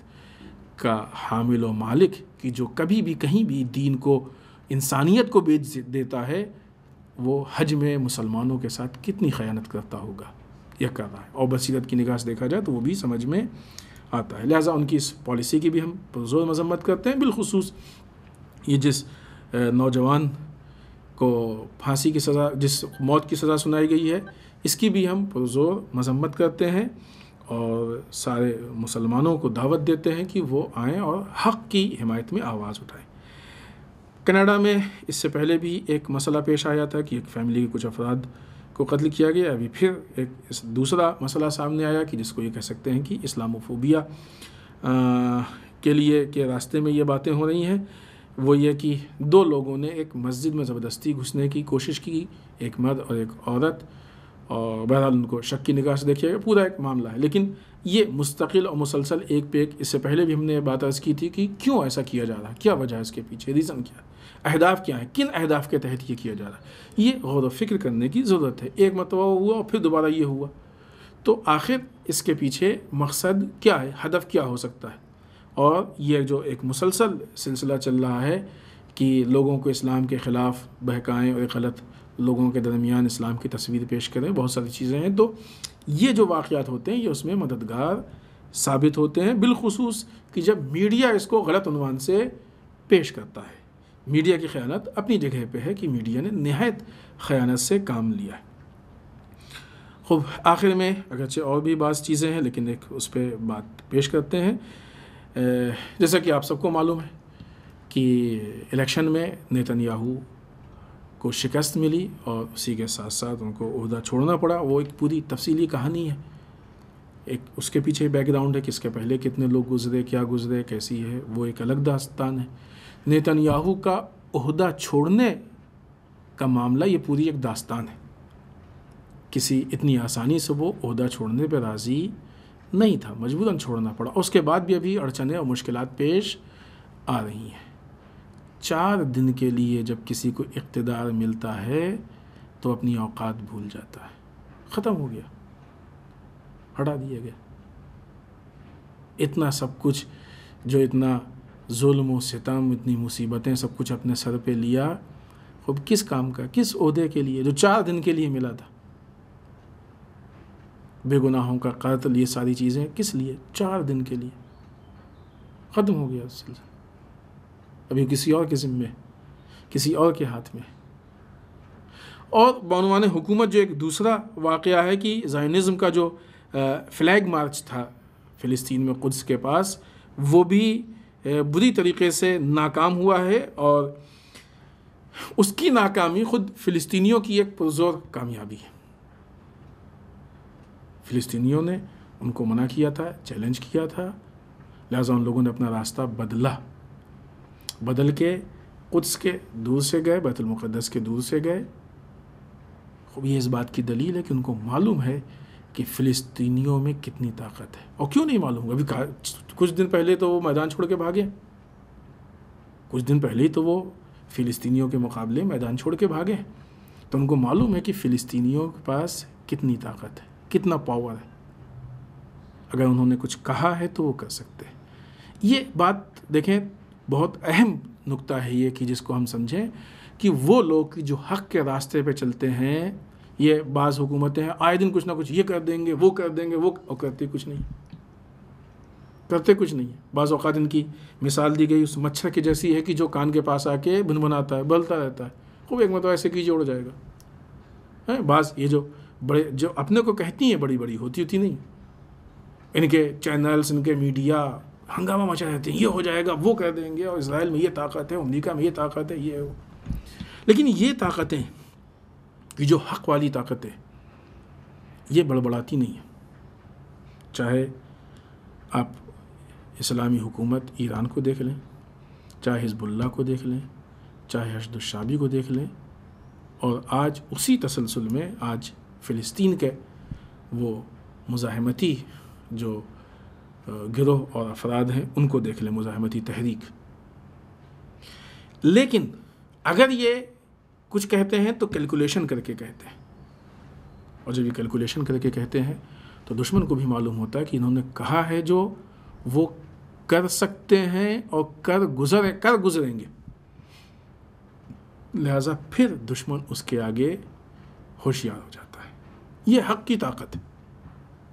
का हामिल व मालिक कि जो कभी भी कहीं भी दीन को इंसानियत को बेच देता है वो हज में मुसलमानों के साथ कितनी खयानत करता होगा यह कर रहा है और बसीरत की निगाह से देखा जाए तो वो भी समझ में आता है लिहाजा उनकी इस पॉलिसी की भी हम जोर मजम्मत करते हैं बिलखसूस ये जिस नौजवान को फांसी की सज़ा जिस मौत की सज़ा सुनाई गई है इसकी भी हम पुरजोर मजम्मत करते हैं और सारे मुसलमानों को दावत देते हैं कि वो आएँ और हक़ की हिमायत में आवाज़ उठाएँ कनाडा में इससे पहले भी एक मसला पेश आया था कि एक फैमिली के कुछ अफराद को कत्ल किया गया अभी फिर एक दूसरा मसला सामने आया कि जिसको ये कह सकते हैं कि इस्लामोफोबिया के लिए के रास्ते में ये बातें हो रही हैं वो ये कि दो लोगों ने एक मस्जिद में ज़बरदस्ती घुसने की कोशिश की एक मर्द और एक औरत और बहरहाल उनको शक की निगाह से देखिएगा पूरा एक मामला है लेकिन ये मुस्तकिल और मुसलसल एक पे एक इससे पहले भी हमने बात अर्ज़ की थी कि क्यों ऐसा किया जा रहा है क्या वजह है इसके पीछे रीज़न क्या है अहदाफ क्या है किन अहदाफ के तहत ये किया जा रहा है ये गौर फिक्र करने की ज़रूरत है एक मरतबा हुआ और फिर दोबारा ये हुआ तो आखिर इसके पीछे मकसद क्या है हदफ क्या हो सकता है और ये जो एक मुसलसल सिलसिला चल रहा है कि लोगों को इस्लाम के ख़िलाफ़ बहकाएँ और गलत लोगों के दरमियान इस्लाम की तस्वीर पेश करें बहुत सारी चीज़ें हैं तो ये जो वाक़ात होते हैं ये उसमें मददगार साबित होते हैं बिलखसूस कि जब मीडिया इसको गलत अनवान से पेश करता है मीडिया की ख़यानत अपनी जगह पे है कि मीडिया ने नहायत ख़यानत से काम लिया है खूब आखिर में अगरचे और भी बात चीज़ें हैं लेकिन एक उस पर बात पेश करते हैं जैसा कि आप सबको मालूम है कि इलेक्शन में नेतन्याहू को शिकस्त मिली और उसी के साथ साथ उनको उहदा छोड़ना पड़ा वो एक पूरी तफसीली कहानी है एक उसके पीछे बैकग्राउंड है कि इसके पहले कितने लोग गुजरे क्या गुजरे कैसी है वो एक अलग दास्तान है नेतन्याहू का उहदा छोड़ने का मामला ये पूरी एक दास्तान है किसी इतनी आसानी से वो अहदा छोड़ने पर राज़ी नहीं था मजबूरन छोड़ना पड़ा उसके बाद भी अभी अड़चने और मुश्किल पेश आ रही हैं चार दिन के लिए जब किसी को इकतदार मिलता है तो अपनी औकात भूल जाता है ख़त्म हो गया हटा दिया गया इतना सब कुछ जो इतना जुल्म सितम इतनी मुसीबतें सब कुछ अपने सर पे लिया खूब किस काम का किस अहदे के लिए जो चार दिन के लिए मिला था बेगुनाहों का कत्ल ये सारी चीज़ें किस लिए चार दिन के लिए ख़त्म हो गया सिलसिला अभी किसी और के ज़िम्मे किसी और के हाथ में और बानवान हुकूमत जो एक दूसरा वाक़ है कि जैनज़म का जो फ्लैग मार्च था फ़िलिस्तीन में कुद्स के पास वो भी बुरी तरीके से नाकाम हुआ है और उसकी नाकामी ख़ुद फ़िलिस्तीनियों की एक पुरजोर कामयाबी है फ़िलिस्तीनियों ने उनको मना किया था चैलेंज किया था लिहाजा उन लोगों ने अपना रास्ता बदला बदल के कुछ के दूर से गए बैतुलमक़दस के दूर से गए खूब ये इस बात की दलील है कि उनको मालूम है कि फ़िलिस्तीनियों में कितनी ताकत है और क्यों नहीं मालूम अभी कुछ दिन पहले तो वो मैदान छोड़ के भागे कुछ दिन पहले ही तो वो फ़िलिस्तीनियों के मुकाबले मैदान छोड़ के भागे तो उनको मालूम है कि फ़िलिस्तीनियों के पास कितनी ताकत है कितना पावर है अगर उन्होंने कुछ कहा है तो वो कर सकते हैं ये बात देखें बहुत अहम नुक्ता है ये कि जिसको हम समझें कि वो लोग जो हक के रास्ते पे चलते हैं ये बाज़ हुकूमतें हैं आए दिन कुछ ना कुछ ये कर देंगे वो कर देंगे वो और करते कुछ नहीं करते कुछ नहीं है बाज़ अवत इनकी मिसाल दी गई उस मच्छर की जैसी है कि जो कान के पास आके भुन बनाता है बलता रहता है खूब एक मतलब ऐसे की जोड़ जाएगा है बाज़ ये जो बड़े जो अपने को कहती हैं बड़ी बड़ी होती होती नहीं इनके चैनल्स इनके मीडिया हंगामा मचा देते हैं ये हो जाएगा वो कह देंगे और इसराइल में ये ताकत है अमरीका में ये ताकत है ये है वो लेकिन ये ताकतें कि जो हक वाली ताकत है ये बड़बड़ाती नहीं है चाहे आप इस्लामी हुकूमत ईरान को देख लें चाहे हिजबुल्ला को देख लें चाहे हशदुशाबी को देख लें और आज उसी तसलसल में आज फ़िलिस्तीन के वो मुजाहमती जो गिरोह और अफराद हैं उनको देख लें मुजाहमती तहरीक लेकिन अगर ये कुछ कहते हैं तो कैलकुलेशन करके कहते हैं और जब ये कैलकुलेशन करके कहते हैं तो दुश्मन को भी मालूम होता है कि इन्होंने कहा है जो वो कर सकते हैं और कर गुजरे कर गुजरेंगे लिहाजा फिर दुश्मन उसके आगे होशियार हो जाता है ये हक की ताकत है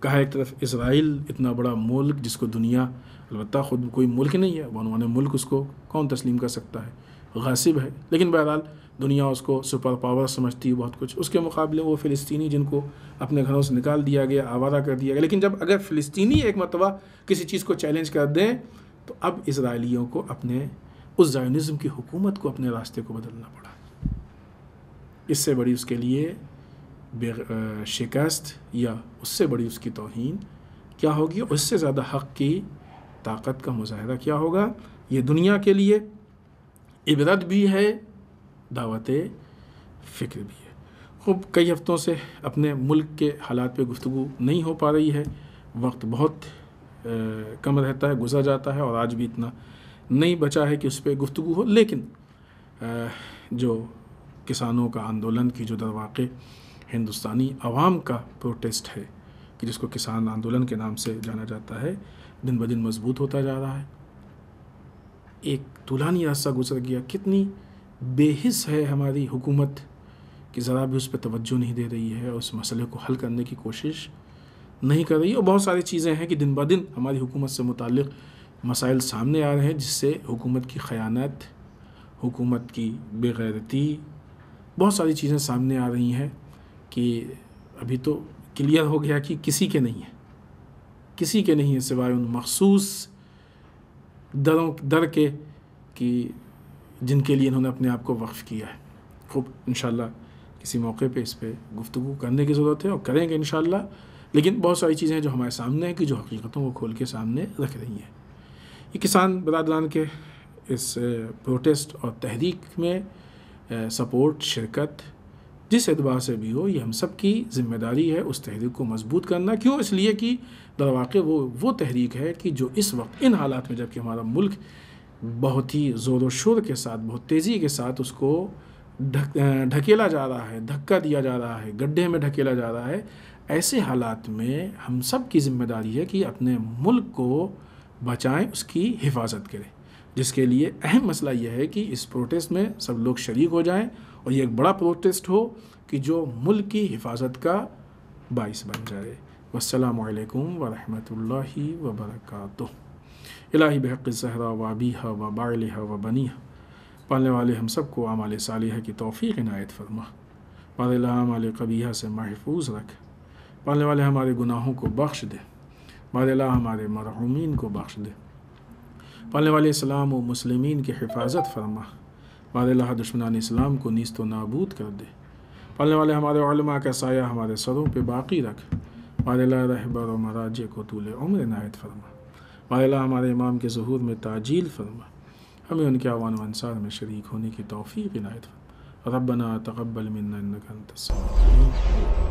कहा एक तरफ इसराइल इतना बड़ा मुल्क जिसको दुनिया अलबत् ख़ुद कोई मुल्क नहीं है बनवान मुल्क उसको कौन तस्लीम कर सकता है गासिब है लेकिन बहरहाल दुनिया उसको सुपर पावर समझती है बहुत कुछ उसके मुकाबले वो फ़िलिस्तीनी जिनको अपने घरों से निकाल दिया गया आवारा कर दिया गया लेकिन जब अगर फ़िलिस्तीनी एक मरतबा किसी चीज़ को चैलेंज कर दें तो अब इसराइलियों को अपने उस जायनिज़म की हुकूमत को अपने रास्ते को बदलना पड़ा इससे बड़ी उसके लिए शिकस्त या उससे बड़ी उसकी तोहन क्या होगी उससे ज़्यादा हक़ की ताकत का मुजाहरा क्या होगा ये दुनिया के लिए इबरत भी है दावत फ़िक्र भी है खूब कई हफ़्तों से अपने मुल्क के हालात पे गुफ्तु नहीं हो पा रही है वक्त बहुत आ, कम रहता है गुजर जाता है और आज भी इतना नहीं बचा है कि उस पर गुफ्तु हो लेकिन आ, जो किसानों का आंदोलन की जो दरवाक़े हिंदुस्तानी आवाम का प्रोटेस्ट है कि जिसको किसान आंदोलन के नाम से जाना जाता है दिन ब दिन मजबूत होता जा रहा है एक दुल्हानी रास्ता गुजर गया कितनी बेहिस है हमारी हुकूमत कि ज़रा भी उस पर तवज्जो नहीं दे रही है उस मसले को हल करने की कोशिश नहीं कर रही और बहुत सारी चीज़ें हैं कि दिन ब दिन हमारी हुकूमत से मुतल मसाइल सामने आ रहे हैं जिससे हुकूमत की ख़यानत हुकूमत की बेगैरती बहुत सारी चीज़ें सामने आ रही हैं कि अभी तो क्लियर हो गया कि किसी के नहीं है किसी के नहीं है सिवाय उन मखसूस दरों दर के कि जिनके लिए इन्होंने अपने आप को वक्फ़ किया है खूब इन किसी मौके पे इस पर गुफ्तु करने की ज़रूरत है और करेंगे इन लेकिन बहुत सारी चीज़ें हैं जो हमारे सामने हैं कि जो हकीकतों को खोल के सामने रख रही हैं ये किसान बरदरान के इस प्रोटेस्ट और तहरीक में सपोर्ट शिरकत जिस एतबार से भी हो ये हम सब की जिम्मेदारी है उस तहरीक को मजबूत करना क्यों इसलिए कि दरवाक़े वो वो तहरीक है कि जो इस वक्त इन हालात में जबकि हमारा मुल्क बहुत ही ज़ोर व शोर के साथ बहुत तेज़ी के साथ उसको ढक ढकेला जा रहा है धक्का दिया जा रहा है गड्ढे में ढकेला जा रहा है ऐसे हालात में हम सब की जिम्मेदारी है कि अपने मुल्क को बचाएं उसकी हिफाजत करें जिसके लिए अहम मसला यह है कि इस प्रोटेस्ट में सब लोग शरीक हो जाएं और ये एक बड़ा प्रोटेस्ट हो कि जो मुल्क की हिफाजत का बाइस बन जाए वालकम वरहमल वबरक इलाही बहक़ ज़हरा वाबीहा वबालहा व बनीहा पालने वाले हम सब को आमाल साल की तोफ़ी इनायत फरमा वाल आमाल कबीहा से महफूज रख पालने वाले हमारे गुनाहों को बख्श दे वाल हमारे मरहूमिन को बख्श दे पालने वाले इस्लाम व मुसलमिन की हिफाजत फरमा मारल्ला दुश्मन इस्लाम को नीस्त नाबूद कर दे पलने वाले हमारे आलमा का साया हमारे सरों पर बाकी रख वाले रहबर और महाराज को तूल उम्र नायत फरमा मारल्ला हमारे इमाम के जहूर में ताजील फरमा हमें उनके आवान अनसार में शरीक होने की तोफ़ी नायत फरमा रबना तकबल मिन्ना